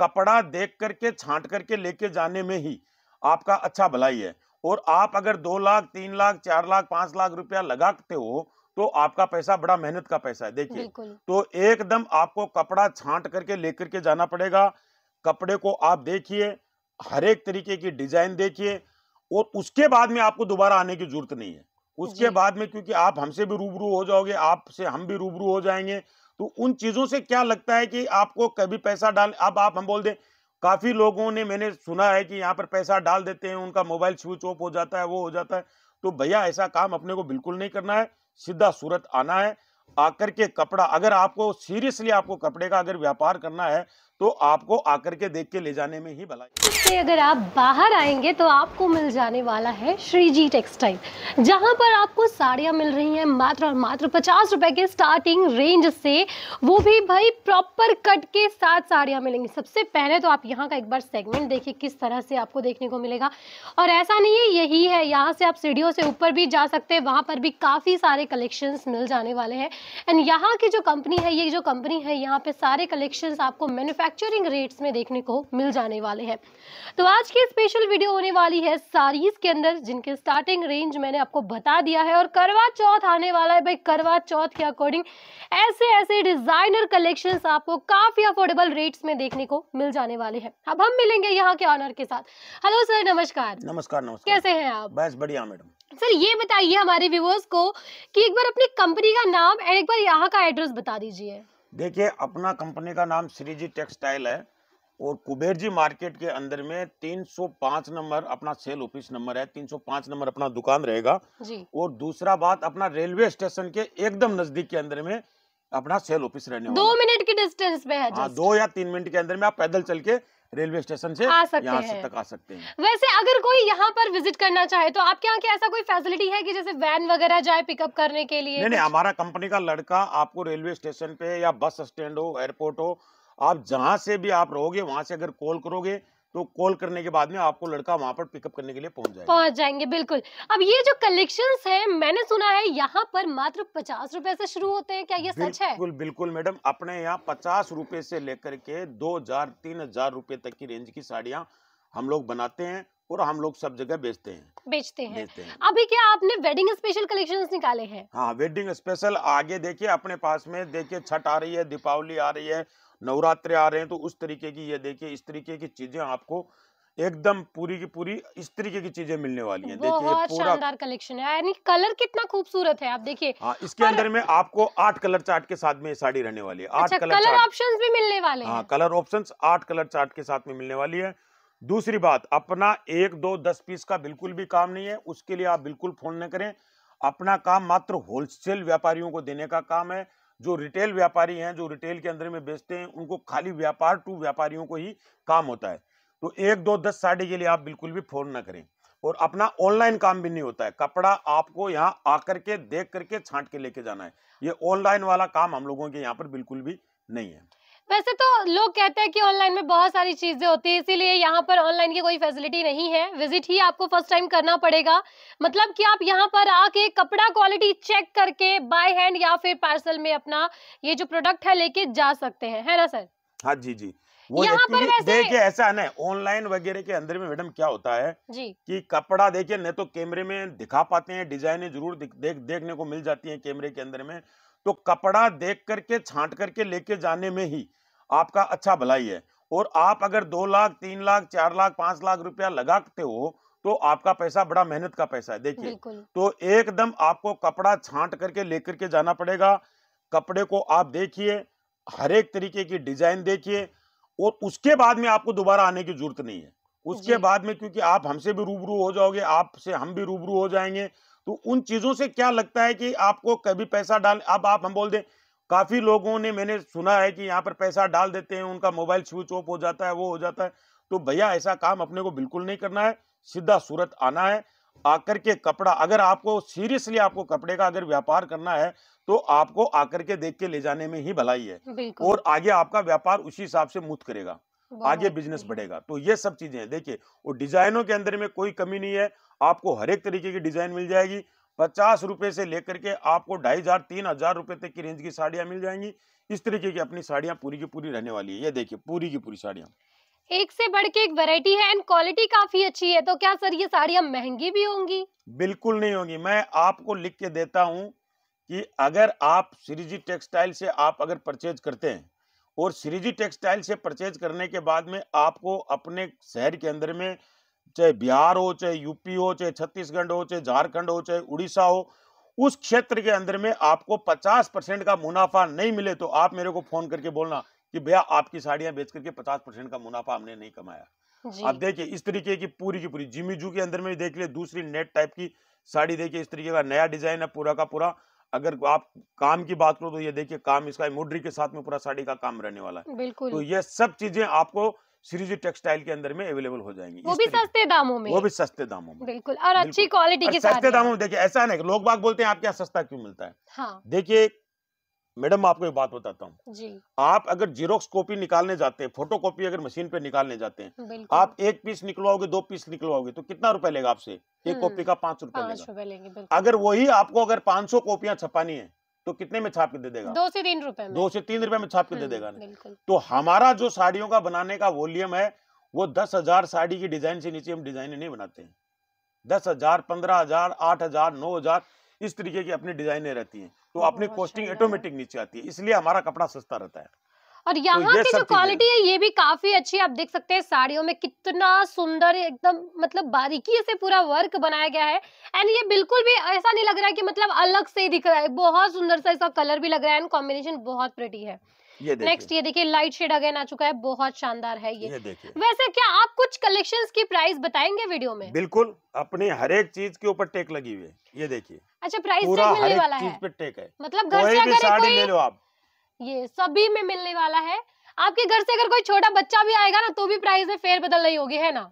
कपड़ा देख करके छांट करके लेके जाने में ही आपका अच्छा भलाई है और आप अगर दो लाख तीन लाख चार लाख पांच लाख रुपया लगाते हो तो आपका पैसा बड़ा मेहनत का पैसा है देखिए तो एकदम आपको कपड़ा छांट करके लेकर के जाना पड़ेगा कपड़े को आप देखिए हर एक तरीके की डिजाइन देखिए और उसके बाद में आपको दोबारा आने की जरूरत नहीं है उसके बाद में क्योंकि आप हमसे भी रूबरू हो जाओगे आपसे हम भी रूबरू हो जाएंगे तो उन चीज़ों से क्या लगता है कि आपको कभी पैसा डाल अब आप हम बोल दें काफ़ी लोगों ने मैंने सुना है कि यहाँ पर पैसा डाल देते हैं उनका मोबाइल स्विच ऑफ हो जाता है वो हो जाता है तो भैया ऐसा काम अपने को बिल्कुल नहीं करना है सीधा सूरत आना है आकर के कपड़ा अगर आपको सीरियसली आपको कपड़े का अगर व्यापार करना है तो आपको आकर के देख के ले जाने में ही भला इससे अगर आप बाहर आएंगे तो आपको मिल जाने वाला है श्रीजी टेक्सटाइल जहां पर आपको साड़ियां मिल रही हैं मात्र और मात्र पचास रुपए के स्टार्टिंग रेंज से वो भी भाई प्रॉपर कट के साथ साड़ियाँ मिलेंगी सबसे पहले तो आप यहाँ का एक बार सेगमेंट देखिए किस तरह से आपको देखने को मिलेगा और ऐसा नहीं है यही है यहाँ से आप सीढ़ियों से ऊपर भी जा सकते हैं वहाँ पर भी काफ़ी सारे कलेक्शंस मिल जाने वाले हैं एंड यहाँ की जो कंपनी है ये जो कंपनी है यहाँ पे सारे कलेक्शन आपको मैन्युफैक्चरिंग रेट्स में देखने को मिल जाने वाले हैं तो आज की स्पेशल वीडियो होने वाली है साड़ीज़ के अंदर जिनके स्टार्टिंग रेंज मैंने आपको बता दिया है और करवा चौथ आने वाला है भाई करवा चौथ के अकॉर्डिंग ऐसे ऐसे डिज़ाइनर कलेक्शन डिशेस आपको काफी अफोर्डेबल रेट्स में देखने को मिल जाने वाले हैं अब हम मिलेंगे यहाँ के ऑनर के साथ हेलो सर नमस्कार नमस्कार नमस्कार कैसे हैं आप बस बढ़िया मैडम सर ये बताइए हमारे व्यूवर्स को कि एक बार अपनी कंपनी का नाम एंड एक बार यहाँ का एड्रेस बता दीजिए देखिए अपना कंपनी का नाम श्री जी टेक्सटाइल है और कुबेर जी मार्केट के अंदर में 305 नंबर अपना सेल ऑफिस नंबर है 305 नंबर अपना दुकान रहेगा जी। और दूसरा बात अपना रेलवे स्टेशन के एकदम नजदीक के अंदर में अपना सेल ऑफिस रहने दो मिनट की डिस्टेंस पे है हाँ, दो या तीन मिनट के अंदर में आप पैदल चल के रेलवे स्टेशन से यहां से तक आ सकते हैं वैसे अगर कोई यहाँ पर विजिट करना चाहे तो आपके यहाँ की ऐसा कोई फैसिलिटी है कि जैसे वैन वगैरह जाए पिकअप करने के लिए नहीं नहीं हमारा कंपनी का लड़का आपको रेलवे स्टेशन पे या बस स्टैंड हो एयरपोर्ट हो आप जहाँ से भी आप रहोगे वहाँ से अगर कॉल करोगे तो कॉल करने के बाद में आपको लड़का वहाँ पर पिकअप करने के लिए पहुँच जाएगा पहुँच जाएंगे बिल्कुल अब ये जो कलेक्शन है मैंने सुना है यहाँ पर मात्र पचास रूपए से शुरू होते हैं क्या ये बिल्कुल, सच है बिल्कुल बिल्कुल मैडम अपने यहाँ पचास रूपए से लेकर के दो हजार तीन हजार रूपए तक की रेंज की साड़ियाँ हम लोग बनाते हैं और हम लोग सब जगह बेचते हैं बेचते हैं बेचते हैं अभी क्या आपने वेडिंग स्पेशल कलेक्शन निकाले हैं हाँ वेडिंग स्पेशल आगे देखिए अपने पास में देखिए छठ आ रही है दीपावली आ रही है नवरात्रे आ रहे हैं तो उस तरीके की ये देखिए इस तरीके की चीजें आपको एकदम पूरी की पूरी इस तरीके की चीजें मिलने वाली हैं देखिए पूरा शानदार कलेक्शन है यानी कलर कितना खूबसूरत है आप देखिए हाँ इसके पर... अंदर में आपको आठ कलर चार्ट के साथ में साड़ी रहने वाली है आठ अच्छा, कलर ऑप्शन भी मिलने वाले हाँ कलर ऑप्शन आठ कलर चार्ट के साथ में मिलने वाली है दूसरी बात अपना एक दो दस पीस का बिल्कुल भी काम नहीं है उसके लिए आप बिल्कुल फोन न करें अपना काम मात्र होलसेल व्यापारियों को देने का काम है जो रिटेल व्यापारी हैं जो रिटेल के अंदर में बेचते हैं उनको खाली व्यापार टू व्यापारियों को ही काम होता है तो एक दो दस साड़ी के लिए आप बिल्कुल भी फोन ना करें और अपना ऑनलाइन काम भी नहीं होता है कपड़ा आपको यहाँ आकर के देख करके छांट के लेके जाना है ये ऑनलाइन वाला काम हम लोगों के यहाँ पर बिल्कुल भी नहीं है वैसे तो लोग कहते हैं कि ऑनलाइन में बहुत सारी चीजें होती है इसीलिए यहाँ पर ऑनलाइन की कोई फैसिलिटी नहीं है विजिट ही आपको फर्स्ट टाइम करना पड़ेगा मतलब कि आप यहाँ पर आके कपड़ा क्वालिटी चेक करके बाय हैंड या फिर पार्सल में अपना ये जो प्रोडक्ट है लेके जा सकते हैं है ना सर हाँ जी जी वो यहाँ पर देखिए ऐसा है ऑनलाइन वगैरह के अंदर में मैडम क्या होता है जी कि कपड़ा देखिए न तो कैमरे में दिखा पाते हैं डिजाइने जरूर देख देखने को मिल जाती है कैमरे के अंदर में तो कपड़ा देख करके छांट करके लेके जाने में ही आपका अच्छा भलाई है और आप अगर दो लाख तीन लाख चार लाख पांच लाख रुपया लगाते हो तो आपका पैसा बड़ा मेहनत का पैसा है देखिए तो एकदम आपको कपड़ा छांट करके लेकर के जाना पड़ेगा कपड़े को आप देखिए हर एक तरीके की डिजाइन देखिए और उसके बाद में आपको दोबारा आने की जरूरत नहीं है उसके बाद में क्योंकि आप हमसे भी रूबरू हो जाओगे आपसे हम भी रूबरू हो जाएंगे तो उन चीज़ों से क्या लगता है कि आपको कभी पैसा डाल अब आप हम बोल दें काफ़ी लोगों ने मैंने सुना है कि यहाँ पर पैसा डाल देते हैं उनका मोबाइल स्विच ऑफ हो जाता है वो हो जाता है तो भैया ऐसा काम अपने को बिल्कुल नहीं करना है सीधा सूरत आना है आकर के कपड़ा अगर आपको सीरियसली आपको कपड़े का अगर व्यापार करना है तो आपको आकर के देख के ले जाने में ही भलाई है और आगे आपका व्यापार उसी हिसाब से मुफ्त करेगा आगे बिजनेस बढ़ेगा तो ये सब चीजें देखिए वो डिजाइनों के अंदर में कोई कमी नहीं है आपको हर एक तरीके की डिजाइन मिल जाएगी पचास रुपए से लेकर के आपको ढाई हजार तीन हजार रुपए तक की रेंज की साड़ियां मिल जाएंगी इस तरीके की अपनी साड़ियां पूरी की पूरी रहने वाली है ये देखिए पूरी की पूरी साड़ियां एक से बढ़ के एक वेरायटी है एंड क्वालिटी काफी अच्छी है तो क्या सर ये साड़ियां महंगी भी होंगी बिल्कुल नहीं होंगी मैं आपको लिख के देता हूँ कि अगर आप श्रीजी टेक्सटाइल से आप अगर परचेज करते हैं और श्रीजी टेक्सटाइल से परचेज करने के बाद में आपको अपने शहर के अंदर में चाहे बिहार हो चाहे यूपी हो चाहे छत्तीसगढ़ हो चाहे झारखंड हो चाहे उड़ीसा हो उस क्षेत्र के अंदर में आपको 50 परसेंट का मुनाफा नहीं मिले तो आप मेरे को फोन करके बोलना कि भैया आपकी साड़ियां बेच करके 50 परसेंट का मुनाफा हमने नहीं कमाया आप देखिए इस तरीके की पूरी की पूरी जिमी जू के अंदर में देख लिया दूसरी नेट टाइप की साड़ी देखिए इस तरीके का नया डिजाइन है पूरा का पूरा अगर आप काम की बात करो तो ये देखिए काम इसका एम्ब्रॉयडरी के साथ में पूरा साड़ी का काम रहने वाला है बिल्कुल तो ये सब चीजें आपको श्रीजी टेक्सटाइल के अंदर में अवेलेबल हो जाएंगी वो भी सस्ते दामों में वो भी सस्ते दामों में बिल्कुल और अच्छी क्वालिटी के साथ सस्ते दामों में देखिए ऐसा नहीं लोग बाग बोलते हैं आपके यहाँ सस्ता क्यों मिलता है हाँ। देखिए मैडम आपको एक बात बताता हूँ आप अगर जीरोक्स कॉपी निकालने जाते हैं फोटो कॉपी अगर मशीन पे निकालने जाते हैं आप एक पीस निकलवाओगे दो पीस निकलवाओगे तो कितना रुपए लेगा आपसे एक कॉपी हम्म। का पांच रुपए लेगा अगर वही आपको अगर पांच सौ कॉपियां छपानी है तो कितने में छाप के दे देगा दो से तीन रुपए दो से तीन रुपए में छाप के दे हम्म, देगा तो हमारा जो साड़ियों का बनाने का वॉल्यूम है वो दस हजार साड़ी की डिजाइन से नीचे हम डिजाइने नहीं बनाते हैं दस हजार पंद्रह हजार आठ हजार नौ हजार इस तरीके की अपनी डिजाइने रहती हैं तो, तो अपनी कॉस्टिंग ऑटोमेटिक नीचे आती है इसलिए हमारा कपड़ा सस्ता रहता है और तो यहाँ तो की जो क्वालिटी है ये भी काफी अच्छी आप देख सकते हैं साड़ियों में कितना सुंदर एकदम मतलब बारीकी से पूरा वर्क बनाया गया है एंड ये बिल्कुल भी ऐसा नहीं लग रहा है कि मतलब अलग से ही दिख रहा है बहुत सुंदर सा इसका कलर भी लग रहा है एंड कॉम्बिनेशन बहुत प्रेटी है नेक्स्ट ये देखिए लाइट शेड अगेन आ चुका है बहुत शानदार है ये, ये देखिए वैसे क्या आप कुछ कलेक्शन की प्राइस बताएंगे वीडियो में बिल्कुल अपनी हर एक चीज के ऊपर टेक लगी हुई है ये देखिए अच्छा प्राइस पूरा मिलने वाला है पे टेक है मतलब घर से अगर कोई ले लो आप ये सभी में मिलने वाला है आपके घर से अगर कोई छोटा बच्चा भी आएगा ना तो भी प्राइस में फेर बदल रही होगी है ना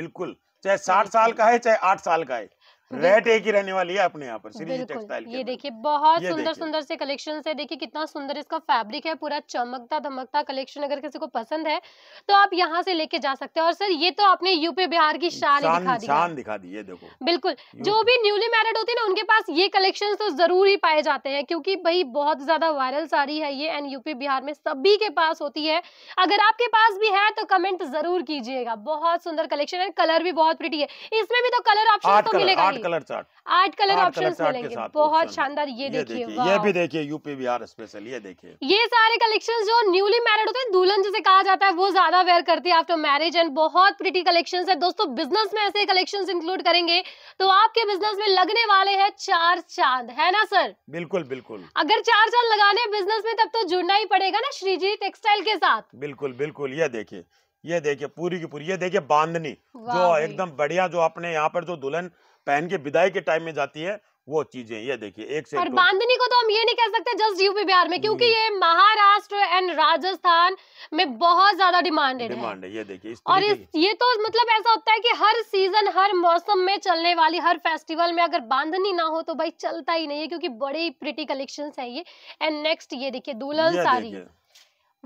बिल्कुल चाहे साठ साल का है चाहे आठ साल का है रेट एक ही रहने वाली है अपने यहाँ पर श्रीजी टेक्सटाइल ये देखिए बहुत सुंदर सुंदर से कलेक्शन है देखिए कितना सुंदर इसका फैब्रिक है पूरा चमकता धमकता कलेक्शन अगर किसी को पसंद है तो आप यहाँ से लेके जा सकते हैं और सर ये तो आपने यूपी बिहार की शान दिखा दी शान दिखा दी ये देखो बिल्कुल जो भी न्यूली मैरिड होती है ना उनके पास ये कलेक्शन तो जरूर ही पाए जाते हैं क्योंकि भाई बहुत ज्यादा वायरल साड़ी है ये एंड यूपी बिहार में सभी के पास होती है अगर आपके पास भी है तो कमेंट जरूर कीजिएगा बहुत सुंदर कलेक्शन है कलर भी बहुत प्रिटी है इसमें भी तो कलर ऑप्शन तो मिलेगा कलर चार्ट आठ कलर ऑप्शन मिलेंगे बहुत शानदार ये, देखिए ये भी देखिए यूपी बिहार स्पेशल ये देखिए ये सारे कलेक्शन जो न्यूली मैरिड होते हैं दुल्हन जिसे कहा जाता है वो ज्यादा वेयर करती है आफ्टर मैरिज एंड बहुत प्रिटी कलेक्शन है दोस्तों बिजनेस में ऐसे कलेक्शन इंक्लूड करेंगे तो आपके बिजनेस में लगने वाले है चार चांद है ना सर बिल्कुल बिल्कुल अगर चार चांद लगाने बिजनेस में तब तो जुड़ना ही पड़ेगा ना श्रीजी टेक्सटाइल के साथ बिल्कुल बिल्कुल ये देखिए ये देखिए पूरी की पूरी ये देखिए बांधनी जो एकदम बढ़िया जो अपने यहाँ पर जो दुल्हन पहन के विदाई के टाइम में जाती है वो चीजें ये देखिए एक से बांधनी को तो हम ये नहीं कह सकते जस्ट यूपी बिहार में क्योंकि हम्म। ये महाराष्ट्र एंड राजस्थान में बहुत ज्यादा डिमांडेड है डिमांड है ये देखिए और इस ये तो मतलब ऐसा होता है कि हर सीजन हर मौसम में चलने वाली हर फेस्टिवल में अगर बांधनी ना हो तो भाई चलता ही नहीं है क्योंकि बड़े ही प्रिटी कलेक्शन है ये एंड नेक्स्ट ये देखिये दुल्हन साड़ी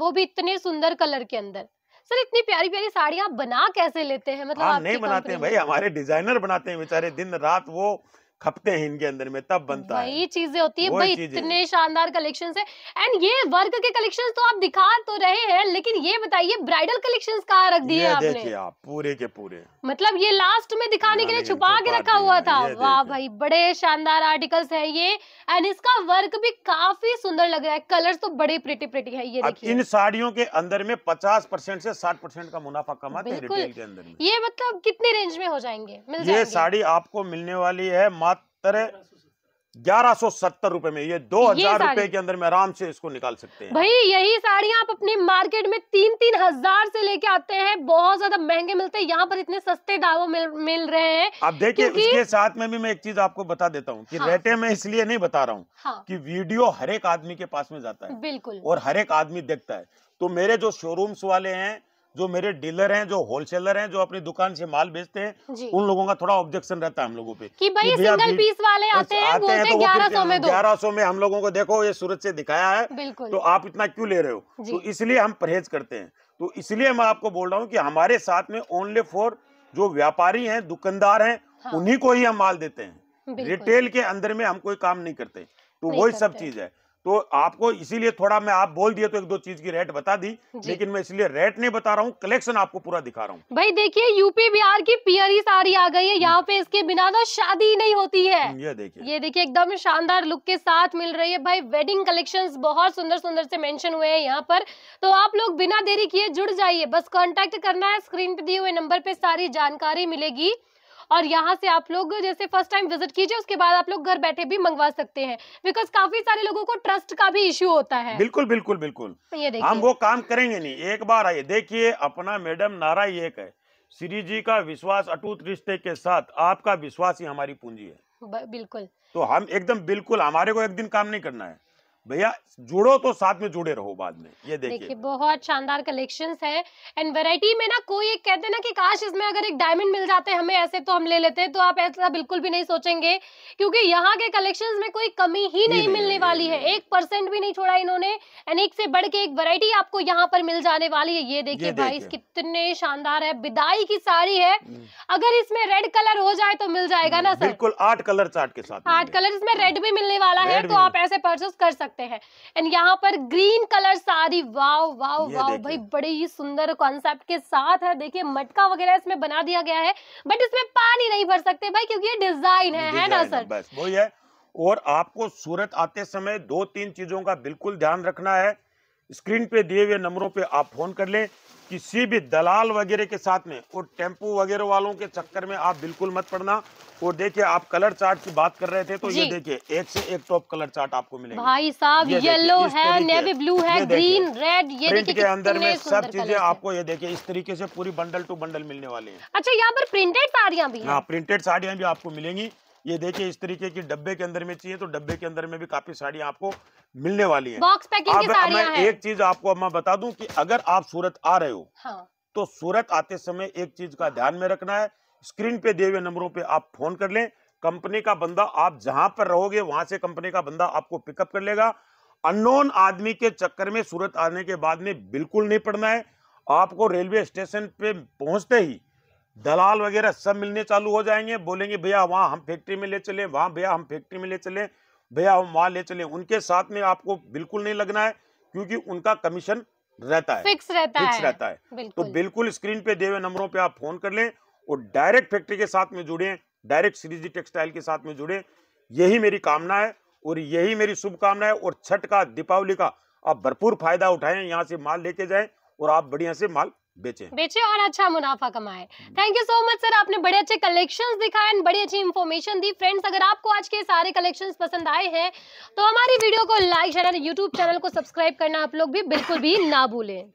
वो भी इतने सुंदर कलर के अंदर सर इतनी प्यारी प्यारी साड़ियाँ बना कैसे लेते हैं मतलब आप नहीं बनाते हैं भाई हमारे डिजाइनर बनाते हैं बेचारे दिन रात वो खपते हैं इनके अंदर में तब बनता है ये चीजें होती है भाई इतने शानदार कलेक्शन है एंड ये वर्क के कलेक्शन तो आप दिखा तो रहे हैं लेकिन ये बताइए ब्राइडल कलेक्शन कहाँ रख दिए आपने आप पूरे के पूरे मतलब ये लास्ट में दिखाने के लिए छुपा के रखा हुआ था वाह भाई बड़े शानदार आर्टिकल्स है ये एंड इसका वर्क भी काफी सुंदर लग रहा है कलर तो बड़े प्रिटी प्रिटी है ये इन साड़ियों के अंदर में पचास परसेंट से साठ परसेंट का मुनाफा कमाते हैं ये मतलब कितने रेंज में हो जाएंगे ये साड़ी आपको मिलने वाली है मात्र सत्तर है ग्यारह सौ सत्तर रूपए में ये दो हजार रूपए के अंदर में आराम से इसको निकाल सकते हैं भाई यही साड़ियाँ आप अपने मार्केट में तीन तीन हजार से लेके आते हैं बहुत ज्यादा महंगे मिलते हैं यहाँ पर इतने सस्ते दावों मिल, मिल रहे हैं अब देखिए क्योंकि... इसके साथ में भी मैं एक चीज आपको बता देता हूँ की हाँ। रेटे में इसलिए नहीं बता रहा हूँ हाँ। की वीडियो हरेक आदमी के पास में जाता है बिल्कुल और हरेक आदमी देखता है तो मेरे जो शोरूम्स वाले हैं जो मेरे डीलर हैं जो होलसेलर हैं जो अपनी दुकान से माल बेचते हैं उन लोगों का थोड़ा ऑब्जेक्शन रहता है हम लोगों पे कि भाई सिंगल पीस वाले आते हैं आते हैं तो ग्यारह सौ में हम लोगों को देखो ये सूरज से दिखाया है तो आप इतना क्यों ले रहे हो तो इसलिए हम परहेज करते हैं तो इसलिए मैं आपको बोल रहा हूँ की हमारे साथ में ओनली फॉर जो व्यापारी है दुकानदार है हाँ। उन्ही को ही हम माल देते हैं रिटेल के अंदर में हम कोई काम नहीं करते तो वही सब चीज है तो आपको इसीलिए थोड़ा मैं आप बोल दिया तो एक दो चीज की रेट बता दी लेकिन मैं इसलिए रेट नहीं बता रहा हूँ कलेक्शन आपको पूरा दिखा रहा हूँ भाई देखिए यूपी बिहार की पियरी साड़ी आ गई है यहाँ पे इसके बिना ना शादी नहीं होती है हम्म, ये देखिए ये देखिए एकदम शानदार लुक के साथ मिल रही है भाई वेडिंग कलेक्शन बहुत सुंदर सुंदर से मैंशन हुए हैं यहाँ पर तो आप लोग बिना देरी किए जुड़ जाइए बस कॉन्टेक्ट करना है स्क्रीन पे दिए हुए नंबर पे सारी जानकारी मिलेगी और यहाँ से आप लोग जैसे फर्स्ट टाइम विजिट कीजिए उसके बाद आप लोग घर बैठे भी मंगवा सकते हैं बिकॉज काफी सारे लोगों को ट्रस्ट का भी इश्यू होता है बिल्कुल बिल्कुल बिल्कुल ये हम वो काम करेंगे नहीं एक बार आइए देखिए अपना मैडम नारा एक है श्री जी का विश्वास अटूट रिश्ते के साथ आपका विश्वास ही हमारी पूंजी है बिल्कुल तो हम एकदम बिल्कुल हमारे को एक दिन काम नहीं करना है भैया जुड़ो तो साथ में जुड़े रहो बाद में ये देखिए बहुत शानदार कलेक्शंस है एंड वैरायटी में ना कोई एक कहते हैं ना कि काश इसमें अगर एक डायमंड मिल जाते हमें ऐसे तो हम ले लेते हैं तो आप ऐसा बिल्कुल भी नहीं सोचेंगे क्योंकि यहाँ के कलेक्शन में कोई कमी ही नहीं, नहीं मिलने वाली है एक परसेंट भी नहीं छोड़ा इन्होंने एंड एक से बढ़ के एक वरायटी आपको यहाँ पर मिल जाने वाली है ये देखिए भाई कितने शानदार है विदाई की साड़ी है हम्म। अगर इसमें रेड कलर हो जाए तो मिल जाएगा हम्म, ना सर बिल्कुल आठ कलर चार्ट के साथ आठ कलर इसमें रेड भी मिलने वाला है तो आप ऐसे परचेस कर सकते करते हैं एंड यहाँ पर green colour sari wow wow wow भाई बड़े ही सुंदर कॉन्सेप्ट के साथ है देखिए मटका वगैरह इसमें बना दिया गया है बट इसमें पानी नहीं भर सकते भाई क्योंकि ये डिजाइन है है ना सर बस वही है और आपको सूरत आते समय दो तीन चीजों का बिल्कुल ध्यान रखना है स्क्रीन पे दिए हुए नंबरों पे आप फोन कर लें किसी भी दलाल वगैरह के साथ में और टेम्पो वगैरह वालों के चक्कर में आप बिल्कुल मत पड़ना और देखिए आप कलर चार्ट की बात कर रहे थे तो ये देखिए एक से एक टॉप कलर चार्ट आपको मिलेगा भाई साहब येलो है नेवी ब्लू है ग्रीन रेड ये प्रिंट के अंदर में सब चीजें आपको ये देखिए इस तरीके से पूरी बंडल टू बंडल मिलने वाले हैं अच्छा यहाँ पर प्रिंटेड साड़ियाँ भी हाँ प्रिंटेड साड़ियाँ भी आपको मिलेंगी ये देखिए इस तरीके की डब्बे के अंदर में चाहिए तो डब्बे के अंदर में भी काफी साड़ियाँ आपको मिलने वाली है बॉक्स पैकिंग की साड़ियाँ मैं एक चीज आपको मैं बता दूं कि अगर आप सूरत आ रहे हो हाँ। तो सूरत आते समय एक चीज का ध्यान में रखना है स्क्रीन पे दिए हुए नंबरों पे आप फोन कर लें कंपनी का बंदा आप जहां पर रहोगे वहां से कंपनी का बंदा आपको पिकअप कर लेगा अननोन आदमी के चक्कर में सूरत आने के बाद में बिल्कुल नहीं पड़ना है आपको रेलवे स्टेशन पे पहुंचते ही दलाल वगैरह सब मिलने चालू हो जाएंगे बोलेंगे भैया वहाँ हम फैक्ट्री में ले चलें वहाँ भैया हम फैक्ट्री में ले चलें भैया हम वहाँ ले चलें उनके साथ में आपको बिल्कुल नहीं लगना है क्योंकि उनका कमीशन रहता है फिक्स रहता फिक्स है, रहता है। बिल्कुल। तो बिल्कुल स्क्रीन पे देवे नंबरों पे आप फोन कर लें और डायरेक्ट फैक्ट्री के साथ में जुड़े डायरेक्ट सीरीजी टेक्सटाइल के साथ में जुड़े यही मेरी कामना है और यही मेरी शुभकामना है और छठ का दीपावली का आप भरपूर फायदा उठाएं यहाँ से माल लेके जाए और आप बढ़िया से माल बेचे बेचे और अच्छा मुनाफा कमाए thank you so much sir आपने बड़े अच्छे कलेक्शन दिखाए बड़ी अच्छी इन्फॉर्मेशन दी फ्रेंड्स अगर आपको आज के सारे कलेक्शन पसंद आए हैं तो हमारी वीडियो को लाइक शेयर यूट्यूब चैनल को सब्सक्राइब करना आप लोग भी बिल्कुल भी ना भूलें